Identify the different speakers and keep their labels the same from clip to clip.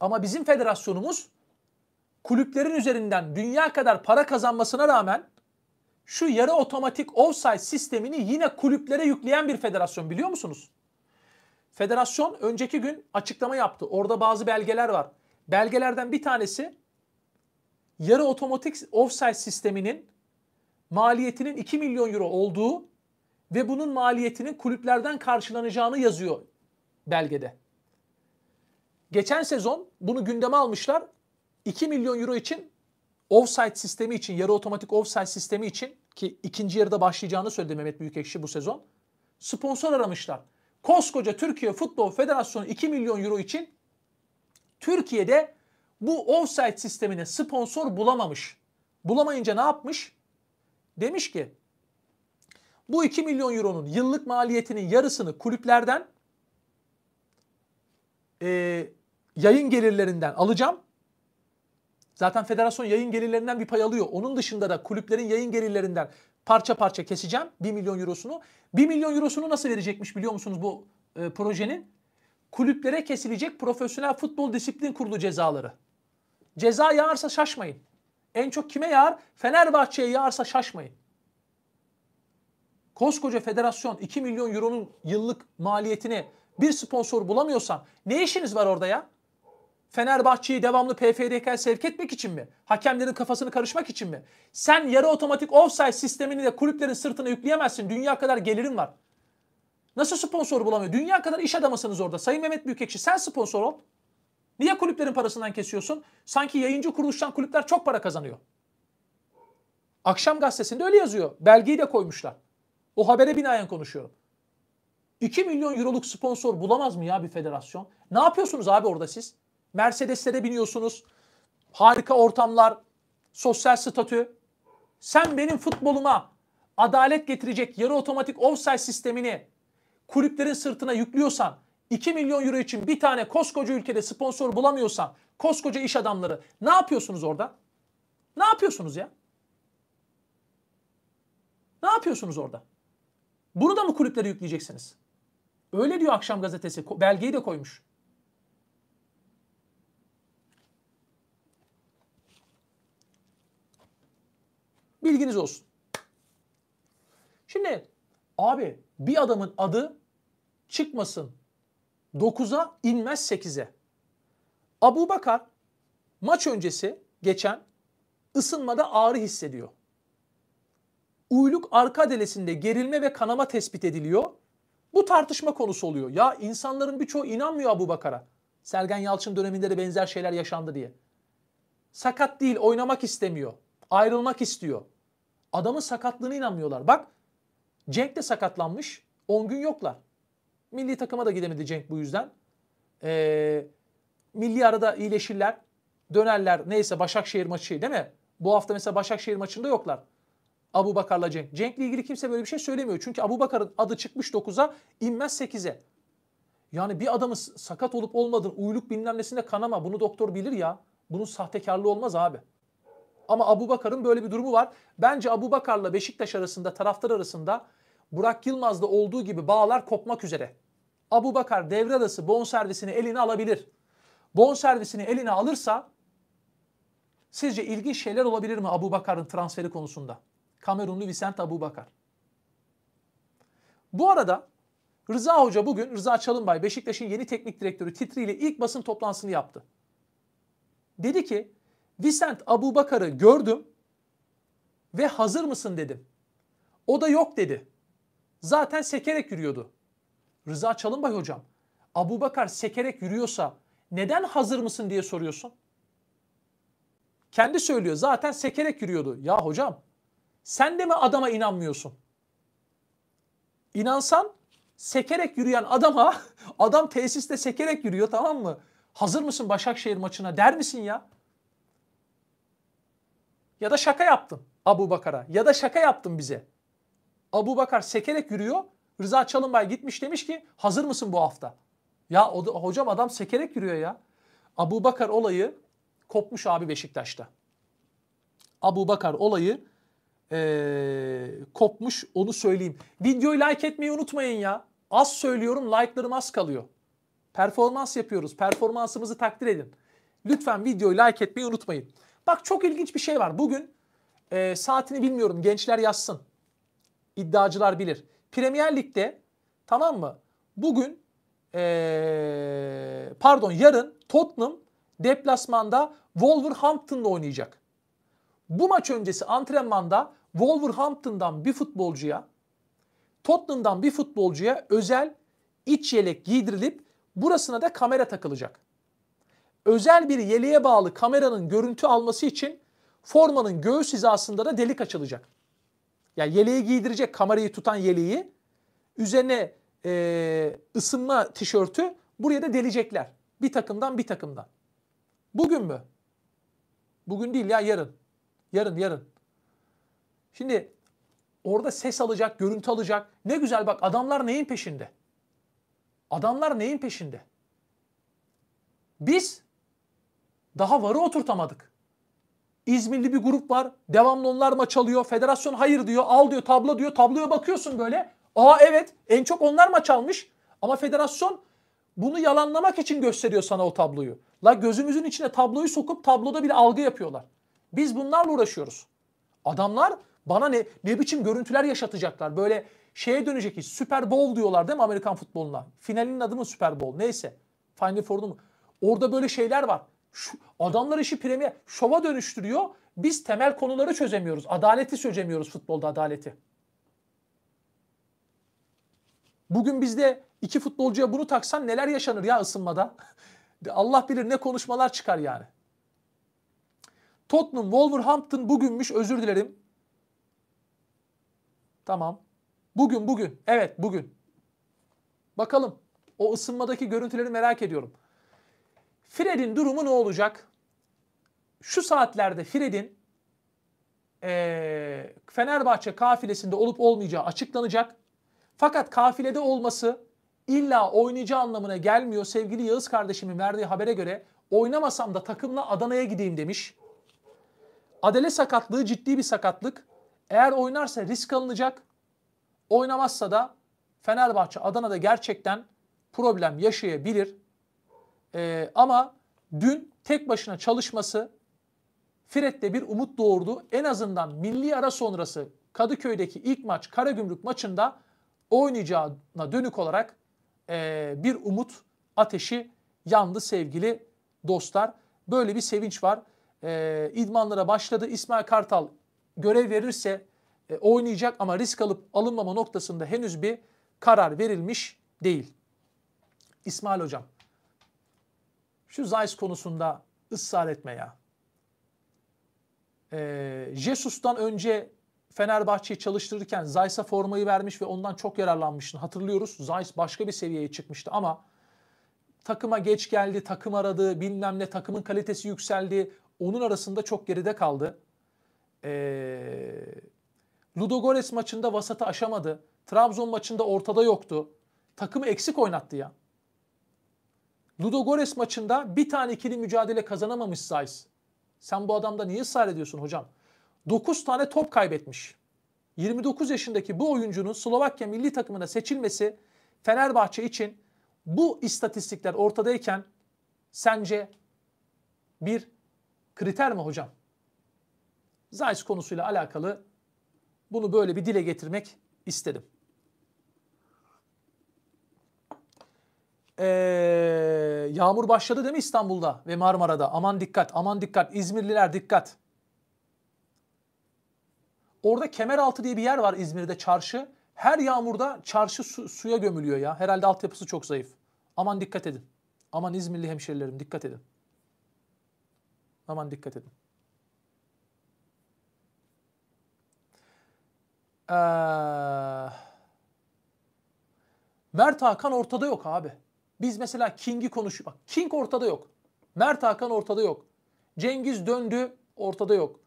Speaker 1: Ama bizim federasyonumuz kulüplerin üzerinden dünya kadar para kazanmasına rağmen şu yarı otomatik offside sistemini yine kulüplere yükleyen bir federasyon biliyor musunuz? Federasyon önceki gün açıklama yaptı. Orada bazı belgeler var. Belgelerden bir tanesi yarı otomatik offside sisteminin maliyetinin 2 milyon euro olduğu ve bunun maliyetinin kulüplerden karşılanacağını yazıyor belgede. Geçen sezon bunu gündeme almışlar. 2 milyon euro için offside sistemi için, yarı otomatik offside sistemi için ki ikinci yarıda başlayacağını söyledi Mehmet Büyükekşi bu sezon. Sponsor aramışlar. Koskoca Türkiye Futbol Federasyonu 2 milyon euro için Türkiye'de bu offside sistemine sponsor bulamamış. Bulamayınca ne yapmış? Demiş ki bu 2 milyon euronun yıllık maliyetinin yarısını kulüplerden e, yayın gelirlerinden alacağım. Zaten federasyon yayın gelirlerinden bir pay alıyor. Onun dışında da kulüplerin yayın gelirlerinden parça parça keseceğim 1 milyon eurosunu. 1 milyon eurosunu nasıl verecekmiş biliyor musunuz bu e, projenin? Kulüplere kesilecek profesyonel futbol disiplin kurulu cezaları. Ceza yağarsa şaşmayın. En çok kime yağar? Fenerbahçe'ye yağarsa şaşmayın. Koskoca federasyon 2 milyon euronun yıllık maliyetini bir sponsor bulamıyorsan ne işiniz var orada ya? Fenerbahçe'yi devamlı PFDK'ya sevk etmek için mi? Hakemlerin kafasını karışmak için mi? Sen yarı otomatik offside sistemini de kulüplerin sırtına yükleyemezsin. Dünya kadar gelirin var. Nasıl sponsor bulamıyor? Dünya kadar iş adamısınız orada. Sayın Mehmet Büyükekşi sen sponsor ol. Niye kulüplerin parasından kesiyorsun? Sanki yayıncı kuruluştan kulüpler çok para kazanıyor. Akşam gazetesinde öyle yazıyor. Belgeyi de koymuşlar. O habere binaen konuşuyorum. 2 milyon euroluk sponsor bulamaz mı ya bir federasyon? Ne yapıyorsunuz abi orada siz? Mercedes'lere biniyorsunuz. Harika ortamlar, sosyal statü. Sen benim futboluma adalet getirecek yarı otomatik offside sistemini kulüplerin sırtına yüklüyorsan, 2 milyon euro için bir tane koskoca ülkede sponsor bulamıyorsan, koskoca iş adamları ne yapıyorsunuz orada? Ne yapıyorsunuz ya? Ne yapıyorsunuz orada? Bunu da mı kulüplere yükleyeceksiniz? Öyle diyor akşam gazetesi. Belgeyi de koymuş. Bilginiz olsun. Şimdi abi bir adamın adı çıkmasın 9'a inmez 8'e. Abu Bakar maç öncesi geçen ısınmada ağrı hissediyor. Uyluk arka delesinde gerilme ve kanama tespit ediliyor. Bu tartışma konusu oluyor. Ya insanların birçoğu inanmıyor Abu Bakar'a. Sergen Yalçın döneminde de benzer şeyler yaşandı diye. Sakat değil, oynamak istemiyor. Ayrılmak istiyor. Adamın sakatlığına inanmıyorlar. Bak Cenk de sakatlanmış. 10 gün yoklar. Milli takıma da gidemedi Cenk bu yüzden. Ee, milli arada iyileşirler. Dönerler neyse Başakşehir maçı şey, değil mi? Bu hafta mesela Başakşehir maçında yoklar. Abu Bakar'la Cenk. Cenk'le ilgili kimse böyle bir şey söylemiyor. Çünkü Abu Bakar'ın adı çıkmış 9'a inmez 8'e. Yani bir adamın sakat olup olmadığını uyluk bilmem nesinde kanama bunu doktor bilir ya. Bunun sahtekarlığı olmaz abi. Ama Abu Bakar'ın böyle bir durumu var. Bence Abu Bakar'la Beşiktaş arasında, taraftar arasında Burak Yılmaz'da olduğu gibi bağlar kopmak üzere. Abu Bakar devre arası Servisini eline alabilir. Bon Servisini eline alırsa sizce ilginç şeyler olabilir mi Abu Bakar'ın transferi konusunda? Kamerunlu Vicente Abu Bakar. Bu arada Rıza Hoca bugün Rıza Çalınbay Beşiktaş'ın yeni teknik direktörü titriyle ilk basın toplantısını yaptı. Dedi ki Vicent Abu Bakar'ı gördüm ve hazır mısın dedim. O da yok dedi. Zaten sekerek yürüyordu. Rıza Çalınbay hocam, Abu Bakar sekerek yürüyorsa neden hazır mısın diye soruyorsun? Kendi söylüyor zaten sekerek yürüyordu. Ya hocam sen de mi adama inanmıyorsun? İnansan sekerek yürüyen adama adam tesiste sekerek yürüyor tamam mı? Hazır mısın Başakşehir maçına der misin ya? Ya da şaka yaptın Abu Bakar'a. Ya da şaka yaptın bize. Abu Bakar sekerek yürüyor. Rıza Çalınbay gitmiş demiş ki hazır mısın bu hafta? Ya o da, hocam adam sekerek yürüyor ya. Abu Bakar olayı kopmuş abi Beşiktaş'ta. Abu Bakar olayı ee, kopmuş onu söyleyeyim. Videoyu like etmeyi unutmayın ya. Az söylüyorum like'larım az kalıyor. Performans yapıyoruz. Performansımızı takdir edin. Lütfen videoyu like etmeyi unutmayın. Bak çok ilginç bir şey var. Bugün e, saatini bilmiyorum gençler yazsın. İddiacılar bilir. Premier Lig'de tamam mı? Bugün e, pardon yarın Tottenham deplasmanda Wolverhampton'da oynayacak. Bu maç öncesi antrenmanda Wolverhampton'dan bir futbolcuya Tottenham'dan bir futbolcuya özel iç yelek giydirilip burasına da kamera takılacak özel bir yeleğe bağlı kameranın görüntü alması için formanın göğüs hizasında da delik açılacak. Yani yeleği giydirecek kamerayı tutan yeleği üzerine e, ısınma tişörtü buraya da delecekler. Bir takımdan bir takımdan. Bugün mü? Bugün değil ya yarın. Yarın yarın. Şimdi orada ses alacak, görüntü alacak. Ne güzel bak adamlar neyin peşinde? Adamlar neyin peşinde? Biz daha varı oturtamadık. İzmirli bir grup var. Devamlı onlar maç alıyor. Federasyon hayır diyor. Al diyor tablo diyor. Tabloya bakıyorsun böyle. Aa evet en çok onlar maç almış. Ama federasyon bunu yalanlamak için gösteriyor sana o tabloyu. La gözümüzün içine tabloyu sokup tabloda bir algı yapıyorlar. Biz bunlarla uğraşıyoruz. Adamlar bana ne ne biçim görüntüler yaşatacaklar. Böyle şeye dönecek hiç. Super Bowl diyorlar değil mi Amerikan futboluna? Finalinin adı mı Super Bowl? Neyse. Final Four'u mu? Orada böyle şeyler var. Şu, adamlar işi Premier şova dönüştürüyor. Biz temel konuları çözemiyoruz. Adaleti çözemiyoruz futbolda adaleti. Bugün bizde iki futbolcuya bunu taksan neler yaşanır ya ısınmada. Allah bilir ne konuşmalar çıkar yani. Tottenham Wolverhampton bugünmüş özür dilerim. Tamam. Bugün bugün. Evet bugün. Bakalım. O ısınmadaki görüntüleri merak ediyorum. Fred'in durumu ne olacak? Şu saatlerde Fred'in e, Fenerbahçe kafilesinde olup olmayacağı açıklanacak. Fakat kafilede olması illa oynayacağı anlamına gelmiyor. Sevgili Yağız kardeşimin verdiği habere göre oynamasam da takımla Adana'ya gideyim demiş. Adele sakatlığı ciddi bir sakatlık. Eğer oynarsa risk alınacak. Oynamazsa da Fenerbahçe Adana'da gerçekten problem yaşayabilir. E, ama dün tek başına çalışması Fred'de bir umut doğurdu. En azından milli ara sonrası Kadıköy'deki ilk maç Karagümrük maçında oynayacağına dönük olarak e, bir umut ateşi yandı sevgili dostlar. Böyle bir sevinç var. E, idmanlara başladı. İsmail Kartal görev verirse e, oynayacak ama risk alıp alınmama noktasında henüz bir karar verilmiş değil. İsmail Hocam şu Zeiss konusunda ısrar etmeye, ee, e, Jesus'tan önce Fenerbahçe'yi çalıştırırken Zeiss'a formayı vermiş ve ondan çok yararlanmıştı. Hatırlıyoruz Zeiss başka bir seviyeye çıkmıştı ama takıma geç geldi, takım aradı, bilmem ne takımın kalitesi yükseldi. Onun arasında çok geride kaldı. Ee, Ludogorets maçında vasatı aşamadı. Trabzon maçında ortada yoktu. Takımı eksik oynattı ya. Ludogorets maçında bir tane ikili mücadele kazanamamış Zeiss. Sen bu adamda niye ısrar ediyorsun hocam? 9 tane top kaybetmiş. 29 yaşındaki bu oyuncunun Slovakya milli takımına seçilmesi Fenerbahçe için bu istatistikler ortadayken sence bir kriter mi hocam? Zeiss konusuyla alakalı bunu böyle bir dile getirmek istedim. Ee, yağmur başladı değil mi İstanbul'da ve Marmara'da? Aman dikkat, aman dikkat. İzmirliler dikkat. Orada Kemeraltı diye bir yer var İzmir'de çarşı. Her yağmurda çarşı su, suya gömülüyor ya. Herhalde altyapısı çok zayıf. Aman dikkat edin. Aman İzmirli hemşerilerim dikkat edin. Aman dikkat edin. Ee, Mert Hakan ortada yok abi. Biz mesela King'i konuş. Bak King ortada yok. Mert Hakan ortada yok. Cengiz döndü ortada yok.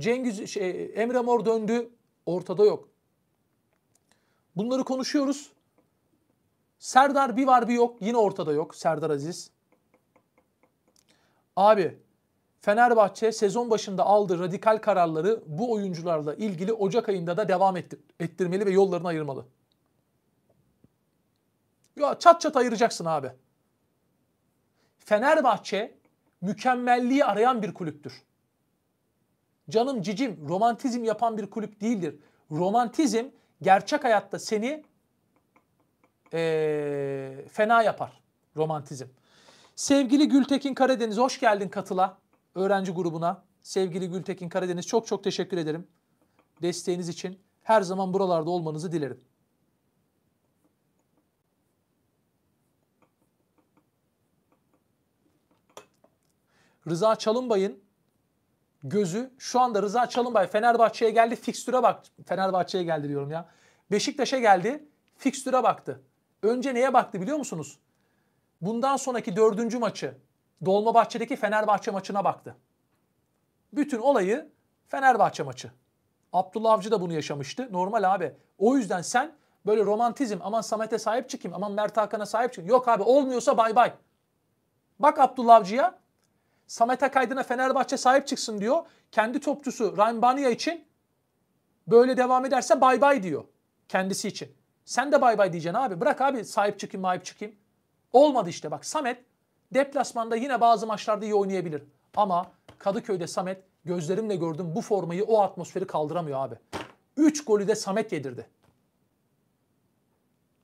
Speaker 1: Cengiz şey, Emre Mor döndü ortada yok. Bunları konuşuyoruz. Serdar bir var bir yok. Yine ortada yok Serdar Aziz. Abi Fenerbahçe sezon başında aldığı radikal kararları bu oyuncularla ilgili Ocak ayında da devam ettirmeli ve yollarını ayırmalı. Ya çat çat ayıracaksın abi. Fenerbahçe mükemmelliği arayan bir kulüptür. Canım cicim romantizm yapan bir kulüp değildir. Romantizm gerçek hayatta seni ee, fena yapar. Romantizm. Sevgili Gültekin Karadeniz hoş geldin katıla öğrenci grubuna. Sevgili Gültekin Karadeniz çok çok teşekkür ederim desteğiniz için. Her zaman buralarda olmanızı dilerim. Rıza Çalınbay'ın gözü şu anda Rıza Çalınbay Fenerbahçe'ye geldi fikstüre bak. Fenerbahçe'ye geldi diyorum ya. Beşiktaş'a geldi fikstüre baktı. Önce neye baktı biliyor musunuz? Bundan sonraki dördüncü maçı Dolmabahçe'deki Fenerbahçe maçına baktı. Bütün olayı Fenerbahçe maçı. Abdullah Avcı da bunu yaşamıştı. Normal abi. O yüzden sen böyle romantizm aman Samet'e sahip çıkayım aman Mert Hakan'a sahip çıkayım. Yok abi olmuyorsa bay bay. Bak Abdullah Avcı'ya Samet Akaydın'a Fenerbahçe sahip çıksın diyor. Kendi topçusu Rambania için böyle devam ederse bay bay diyor kendisi için. Sen de bay bay diyeceksin abi. Bırak abi sahip çıkayım mahip çıkayım. Olmadı işte bak Samet deplasmanda yine bazı maçlarda iyi oynayabilir. Ama Kadıköy'de Samet gözlerimle gördüm bu formayı o atmosferi kaldıramıyor abi. 3 golü de Samet yedirdi.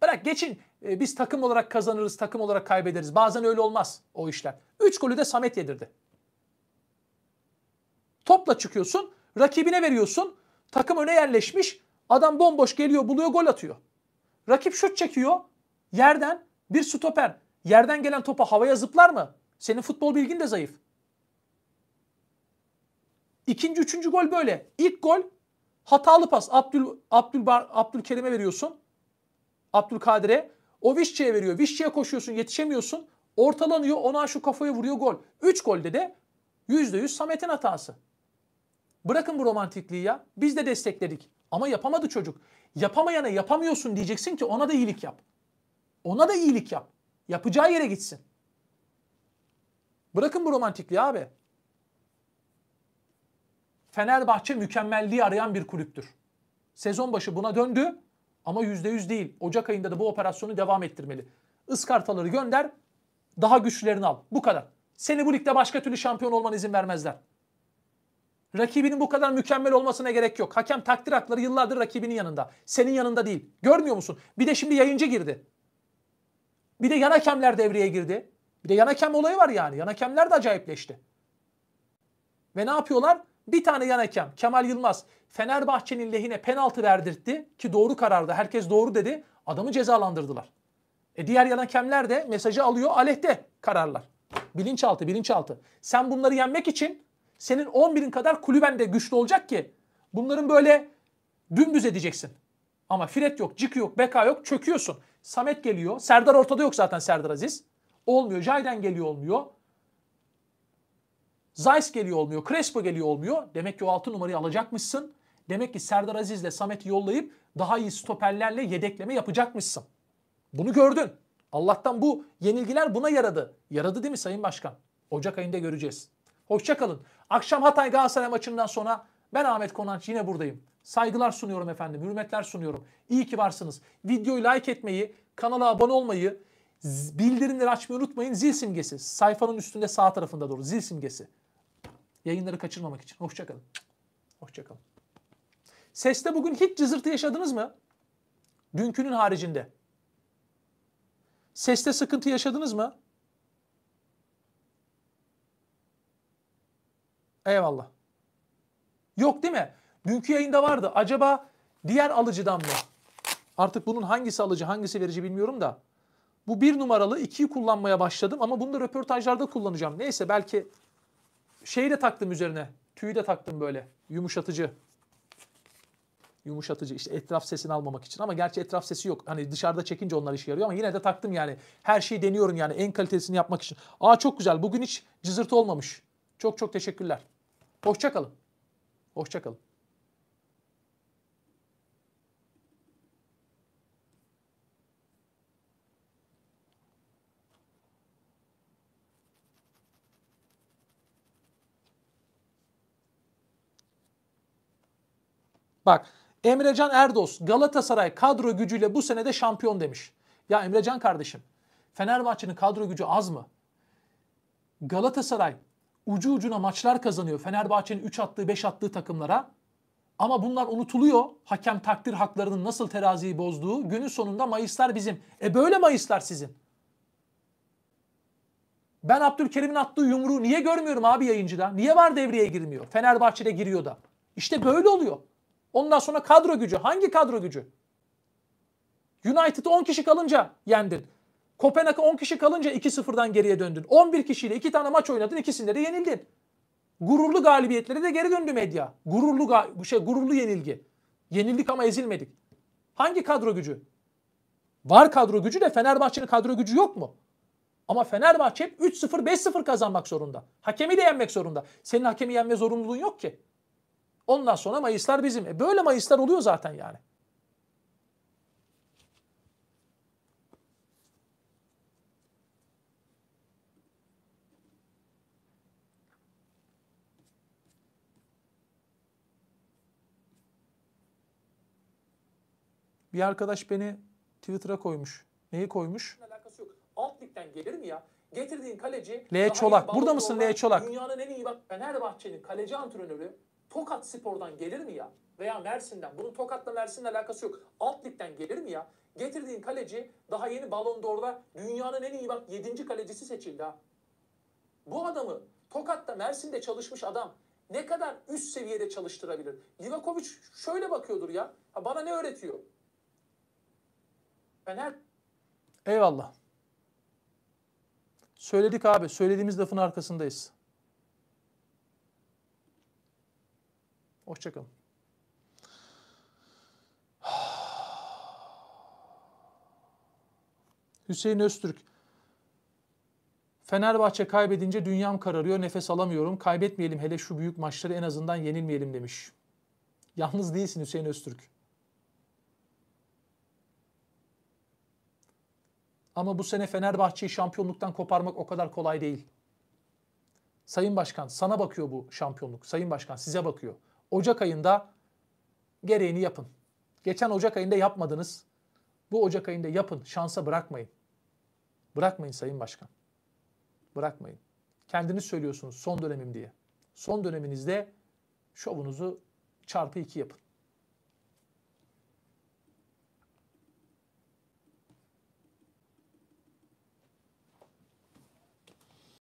Speaker 1: Bırak geçin e, biz takım olarak kazanırız, takım olarak kaybederiz. Bazen öyle olmaz o işler. Üç golü de Samet yedirdi. Topla çıkıyorsun, rakibine veriyorsun. Takım öne yerleşmiş. Adam bomboş geliyor, buluyor, gol atıyor. Rakip şut çekiyor. Yerden bir stoper yerden gelen topa havaya zıplar mı? Senin futbol bilgin de zayıf. İkinci, üçüncü gol böyle. İlk gol hatalı pas. Abdül Abdül Abdülkerim'e veriyorsun. Abdülkadir'e. O Vişçe'ye veriyor. Vişçe'ye koşuyorsun yetişemiyorsun. Ortalanıyor. Ona şu kafaya vuruyor gol. 3 golde de %100 Samet'in hatası. Bırakın bu romantikliği ya. Biz de destekledik. Ama yapamadı çocuk. Yapamayana yapamıyorsun diyeceksin ki ona da iyilik yap. Ona da iyilik yap. Yapacağı yere gitsin. Bırakın bu romantikliği abi. Fenerbahçe mükemmelliği arayan bir kulüptür. Sezon başı buna döndü. Ama %100 değil. Ocak ayında da bu operasyonu devam ettirmeli. Iskartaları gönder, daha güçlerini al. Bu kadar. Seni bu ligde başka türlü şampiyon olmana izin vermezler. Rakibinin bu kadar mükemmel olmasına gerek yok. Hakem takdir hakları yıllardır rakibinin yanında. Senin yanında değil. Görmüyor musun? Bir de şimdi yayıncı girdi. Bir de yan hakemler devreye girdi. Bir de yan hakem olayı var yani. Yan hakemler de acayipleşti. Ve ne yapıyorlar? Bir tane yan hakem Kemal Yılmaz Fenerbahçe'nin lehine penaltı verdirtti ki doğru karardı. Herkes doğru dedi. Adamı cezalandırdılar. E diğer yan hakemler de mesajı alıyor aleyhte kararlar. Bilinçaltı bilinçaltı. Sen bunları yenmek için senin 11'in kadar kulüben de güçlü olacak ki bunların böyle dümdüz edeceksin. Ama Fred yok, Cik yok, Beka yok çöküyorsun. Samet geliyor. Serdar ortada yok zaten Serdar Aziz. Olmuyor. Cayden geliyor olmuyor. Zeiss geliyor olmuyor, Crespo geliyor olmuyor. Demek ki o 6 numarayı alacakmışsın. Demek ki Serdar Aziz'le Samet'i yollayıp daha iyi stoperlerle yedekleme yapacakmışsın. Bunu gördün. Allah'tan bu yenilgiler buna yaradı. Yaradı değil mi Sayın Başkan? Ocak ayında göreceğiz. Hoşçakalın. Akşam Hatay Galatasaray maçından sonra ben Ahmet Konanç yine buradayım. Saygılar sunuyorum efendim, hürmetler sunuyorum. İyi ki varsınız. Videoyu like etmeyi, kanala abone olmayı, bildirimleri açmayı unutmayın. Zil simgesi sayfanın üstünde sağ tarafında doğru zil simgesi. Yayınları kaçırmamak için. Hoşçakalın. Hoşçakalın. Seste bugün hiç cızırtı yaşadınız mı? Dünkünün haricinde. Seste sıkıntı yaşadınız mı? Eyvallah. Yok değil mi? Dünkü yayında vardı. Acaba diğer alıcıdan mı? Artık bunun hangisi alıcı hangisi verici bilmiyorum da. Bu bir numaralı ikiyi kullanmaya başladım ama bunu da röportajlarda kullanacağım. Neyse belki Şeyi de taktım üzerine. Tüyü de taktım böyle. Yumuşatıcı. Yumuşatıcı işte etraf sesini almamak için ama gerçi etraf sesi yok. Hani dışarıda çekince onlar işe yarıyor ama yine de taktım yani. Her şeyi deniyorum yani en kalitesini yapmak için. Aa çok güzel bugün hiç cızırtı olmamış. Çok çok teşekkürler. Hoşçakalın. Hoşçakalın. Bak Emrecan Erdos Galatasaray kadro gücüyle bu senede şampiyon demiş. Ya Emrecan kardeşim Fenerbahçe'nin kadro gücü az mı? Galatasaray ucu ucuna maçlar kazanıyor Fenerbahçe'nin 3 attığı 5 attığı takımlara. Ama bunlar unutuluyor. Hakem takdir haklarının nasıl teraziyi bozduğu. Günün sonunda Mayıslar bizim. E böyle Mayıslar sizin. Ben Abdülkerim'in attığı yumruğu niye görmüyorum abi yayıncıda? Niye var devreye girmiyor? Fenerbahçe'de giriyor da. İşte böyle oluyor. Ondan sonra kadro gücü. Hangi kadro gücü? United 10 kişi kalınca yendin. Kopenhag'a 10 kişi kalınca 2-0'dan geriye döndün. 11 kişiyle 2 tane maç oynadın, ikisinde de yenildin. Gururlu galibiyetlere de geri döndü medya. Gururlu ga- şey gururlu yenilgi. Yenildik ama ezilmedik. Hangi kadro gücü? Var kadro gücü de Fenerbahçe'nin kadro gücü yok mu? Ama Fenerbahçe hep 3-0 5-0 kazanmak zorunda. Hakemi de yenmek zorunda. Senin hakemi yenme zorunluluğun yok ki. Ondan sonra Mayıslar bizim. E böyle Mayıslar oluyor zaten yani. Bir arkadaş beni Twitter'a koymuş. Neyi koymuş? Alakası yok. Alt ligden gelir mi ya? Getirdiğin kaleci... L. Çolak. Burada mısın L. Çolak? Dünyanın en iyi bak Fenerbahçe'nin kaleci antrenörü Tokat Spor'dan gelir mi ya? Veya Mersin'den. Bunun Tokat'la Mersin'le alakası yok. Alt ligden gelir mi ya? Getirdiğin kaleci daha yeni Ballon d'Or'da dünyanın en iyi bak 7. kalecisi seçildi ha. Bu adamı Tokat'ta Mersin'de çalışmış adam ne kadar üst seviyede çalıştırabilir? Livakovic şöyle bakıyordur ya. Ha bana ne öğretiyor? Fener. Eyvallah. Söyledik abi. Söylediğimiz lafın arkasındayız. Hoşçakalın. Hüseyin Öztürk. Fenerbahçe kaybedince dünyam kararıyor, nefes alamıyorum. Kaybetmeyelim hele şu büyük maçları en azından yenilmeyelim demiş. Yalnız değilsin Hüseyin Öztürk. Ama bu sene Fenerbahçe'yi şampiyonluktan koparmak o kadar kolay değil. Sayın Başkan sana bakıyor bu şampiyonluk. Sayın Başkan size bakıyor. Ocak ayında gereğini yapın. Geçen Ocak ayında yapmadınız. Bu Ocak ayında yapın. Şansa bırakmayın. Bırakmayın Sayın Başkan. Bırakmayın. Kendiniz söylüyorsunuz son dönemim diye. Son döneminizde şovunuzu çarpı iki yapın.